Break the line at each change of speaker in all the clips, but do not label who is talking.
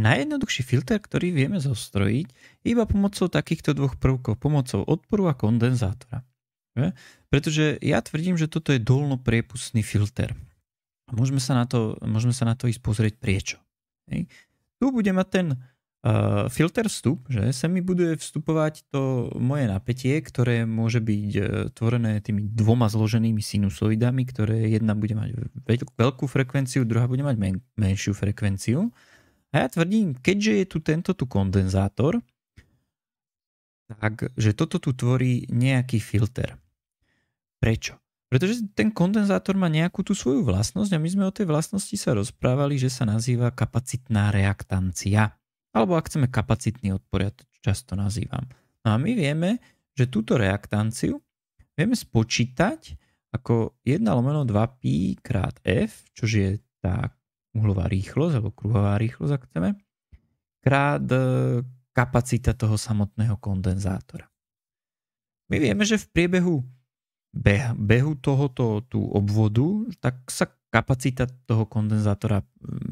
Najjednoduchší filter, ktorý vieme zostrojiť, je iba pomocou takýchto dvoch prvkov, pomocou odporu a kondenzátora. Pretože ja tvrdím, že toto je dolnopriepustný filter. A môžeme sa na to, môžeme sa na to ísť pozrieť prečo. Tu bude mať ten uh, filter vstup, že sa mi bude vstupovať to moje napätie, ktoré môže byť uh, tvorené tými dvoma zloženými sinusoidami, ktoré jedna bude mať veľkú frekvenciu, druhá bude mať men- menšiu frekvenciu. A ja tvrdím, keďže je tu tento tu kondenzátor, tak, že toto tu tvorí nejaký filter. Prečo? Pretože ten kondenzátor má nejakú tú svoju vlastnosť a my sme o tej vlastnosti sa rozprávali, že sa nazýva kapacitná reaktancia. Alebo ak chceme kapacitný odpor, ja to často nazývam. No a my vieme, že túto reaktanciu vieme spočítať ako 1 lomeno 2 pi krát f, čo je tá uhlová rýchlosť alebo kruhová rýchlosť, ak chceme, krát e, kapacita toho samotného kondenzátora. My vieme, že v priebehu behu tohoto tú obvodu, tak sa kapacita toho kondenzátora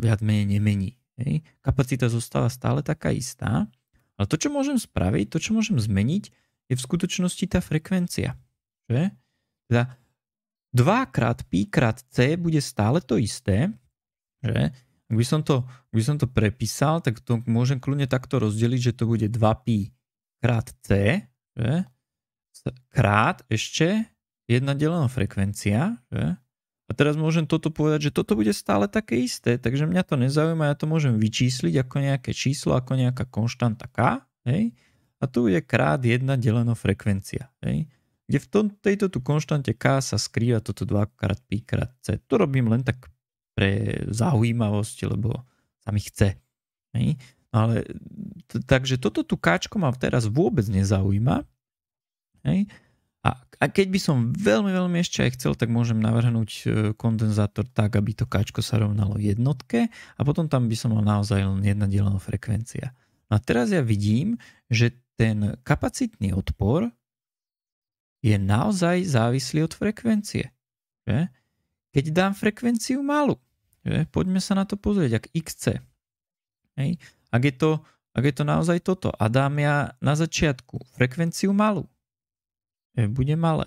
viac menej nemení. Hej. Kapacita zostáva stále taká istá, ale to, čo môžem spraviť, to, čo môžem zmeniť, je v skutočnosti tá frekvencia. Že? Teda 2 krát pi krát c bude stále to isté, že? Ak by som to, by som to prepísal, tak to môžem kľudne takto rozdeliť, že to bude 2π krát c, že? krát ešte jedna delená frekvencia. Že? A teraz môžem toto povedať, že toto bude stále také isté, takže mňa to nezaujíma, ja to môžem vyčísliť ako nejaké číslo, ako nejaká konštanta k. Hej? A tu je krát jedna delená frekvencia. Hej? kde v tom, tejto tu konštante k sa skrýva toto 2 krát pi krát c. To robím len tak pre zaujímavosť, lebo sa mi chce. Hej? No ale, t- takže toto tu káčko ma teraz vôbec nezaujíma. Hej? A, a keď by som veľmi, veľmi ešte aj chcel, tak môžem navrhnúť e, kondenzátor tak, aby to káčko sa rovnalo jednotke a potom tam by som mal naozaj len jedna dielená frekvencia. No a teraz ja vidím, že ten kapacitný odpor je naozaj závislý od frekvencie. Že? Keď dám frekvenciu malú, že? Poďme sa na to pozrieť, ak X chce. Hej? Ak, je to, ak je to naozaj toto a dám ja na začiatku frekvenciu malú, e, bude malé.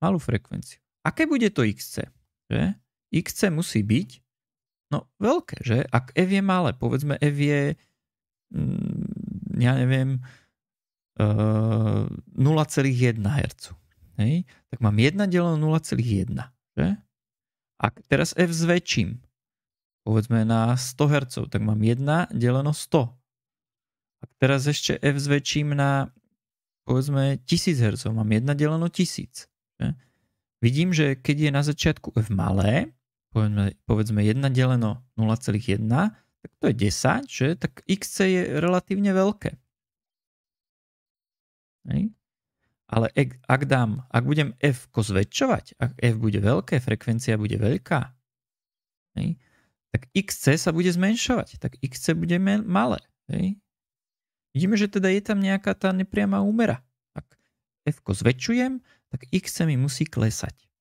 Malú frekvenciu. Aké bude to XC? Že? XC musí byť no veľké, že? Ak F je malé, povedzme F je mm, ja neviem, 0,1 eh, Hz. Hej? Tak mám 1 deleno 0,1. Že? Ak teraz f zväčším, povedzme na 100 Hz, tak mám 1 deleno 100. Ak teraz ešte f zväčším na povedzme 1000 Hz, mám 1 deleno 1000. Že? Vidím, že keď je na začiatku f malé, povedzme, povedzme 1 deleno 0,1, tak to je 10, že? Tak xc je relatívne veľké. Hej. Ale ak, ak dám, ak budem f zväčšovať, ak f bude veľké, frekvencia bude veľká, hej, tak xc sa bude zmenšovať, tak xc bude malé. Hej. Vidíme, že teda je tam nejaká tá nepriama úmera. Ak f zväčšujem, tak xc mi musí klesať.